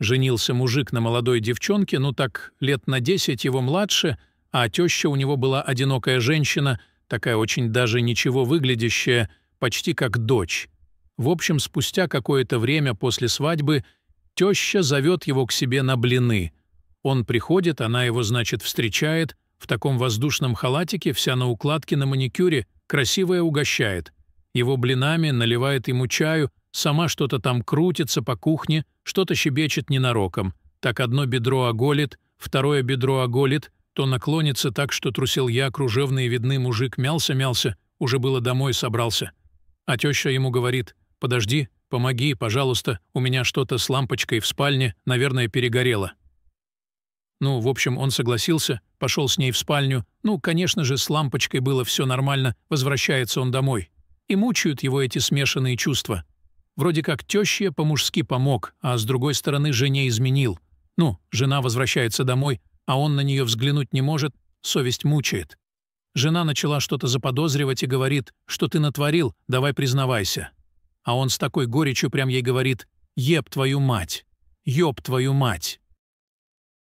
Женился мужик на молодой девчонке, ну так лет на десять его младше, а теща у него была одинокая женщина, такая очень даже ничего выглядящая, почти как дочь. В общем, спустя какое-то время после свадьбы теща зовет его к себе на блины. Он приходит, она его, значит, встречает, в таком воздушном халатике, вся на укладке на маникюре, красивая угощает. Его блинами наливает ему чаю, Сама что-то там крутится по кухне, что-то щебечет ненароком. Так одно бедро оголит, второе бедро оголит, то наклонится так, что трусил я, кружевные видны, мужик мялся-мялся, уже было домой собрался. А теща ему говорит, «Подожди, помоги, пожалуйста, у меня что-то с лампочкой в спальне, наверное, перегорело». Ну, в общем, он согласился, пошел с ней в спальню. Ну, конечно же, с лампочкой было все нормально, возвращается он домой. И мучают его эти смешанные чувства. Вроде как теща по-мужски помог, а с другой стороны жене изменил. Ну, жена возвращается домой, а он на нее взглянуть не может, совесть мучает. Жена начала что-то заподозривать и говорит, что ты натворил, давай признавайся. А он с такой горечью прям ей говорит, еб твою мать, еб твою мать.